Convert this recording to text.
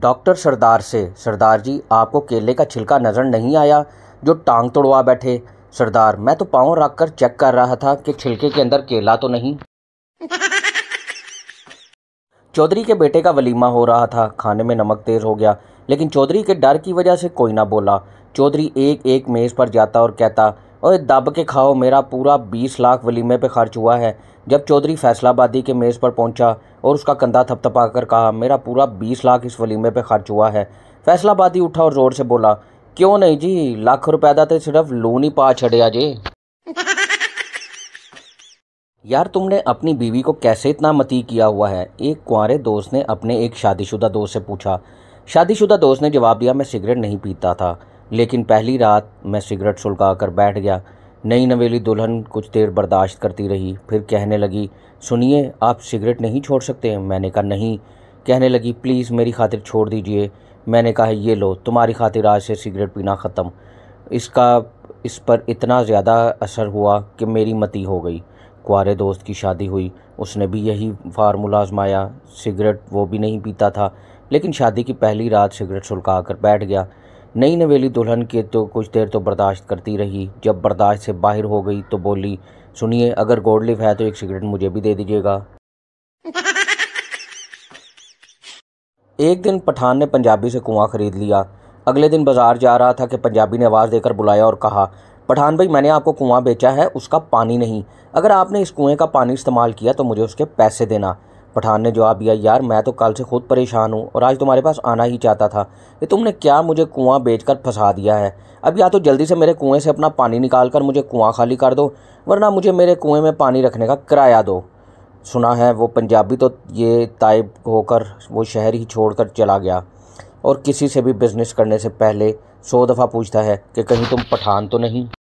doctor सरदार से सरदार जी आपको केले का छिलका नज़र नहीं आया जो टांग तोड़वा बैठे सरदार मैं तो पाँव रख कर चेक कर रहा था कि छिलके के अंदर केला तो नहीं चौधरी के बेटे का वलीमा हो रहा था खाने में नमक तेज़ हो गया लेकिन चौधरी के डर की वजह से कोई ना बोला चौधरी एक एक मेज़ पर जाता और कहता और दब के खाओ मेरा पूरा बीस लाख वलीमे पे खर्च हुआ है जब चौधरी फैसलाबादी के मेज़ पर पहुंचा और उसका कंधा थपथपा कर कहा मेरा पूरा बीस लाख इस वलीमे पे खर्च हुआ है फैसलाबादी उठा और ज़ोर से बोला क्यों नहीं जी लाख रुपए का तो सिर्फ लोन ही पा छड़े जी यार तुमने अपनी बीवी को कैसे इतना मती किया हुआ है एक कुंवरे दोस्त ने अपने एक शादीशुदा दोस्त से पूछा शादीशुदा दोस्त ने जवाब दिया मैं सिगरेट नहीं पीता था लेकिन पहली रात मैं सिगरेट सुलगा कर बैठ गया नई नवेली दुल्हन कुछ देर बर्दाश्त करती रही फिर कहने लगी सुनिए आप सिगरेट नहीं छोड़ सकते मैंने कहा नहीं कहने लगी प्लीज़ मेरी खातिर छोड़ दीजिए मैंने कहा ये लो तुम्हारी खातिर आज से सिगरेट पीना ख़त्म इसका इस पर इतना ज़्यादा असर हुआ कि मेरी मती हो गई कुआरे दोस्त की शादी हुई उसने भी यही फार्मूला आजमाया सिगरेट वो भी नहीं पीता था लेकिन शादी की पहली रात सिगरेट सुलका कर बैठ गया नई नवेली दुल्हन के तो कुछ देर तो बर्दाश्त करती रही जब बर्दाश्त से बाहर हो गई तो बोली सुनिए अगर गोडलिफ है तो एक सिगरेट मुझे भी दे दीजिएगा एक दिन पठान ने पंजाबी से कुआं खरीद लिया अगले दिन बाजार जा रहा था कि पंजाबी ने आवाज़ देकर बुलाया और कहा पठान भाई मैंने आपको कुआं बेचा है उसका पानी नहीं अगर आपने इस कुएं का पानी इस्तेमाल किया तो मुझे उसके पैसे देना पठान ने जवाब दिया यार मैं तो कल से खुद परेशान हूँ और आज तुम्हारे पास आना ही चाहता था ये तुमने क्या मुझे कुआं बेचकर फंसा दिया है अब या तो जल्दी से मेरे कुएं से अपना पानी निकाल कर मुझे कुआं खाली कर दो वरना मुझे मेरे कुएं में पानी रखने का किराया दो सुना है वो पंजाबी तो ये तायब होकर वो शहर ही छोड़कर चला गया और किसी से भी बिज़नेस करने से पहले सौ दफ़ा पूछता है कि कहीं तुम पठान तो नहीं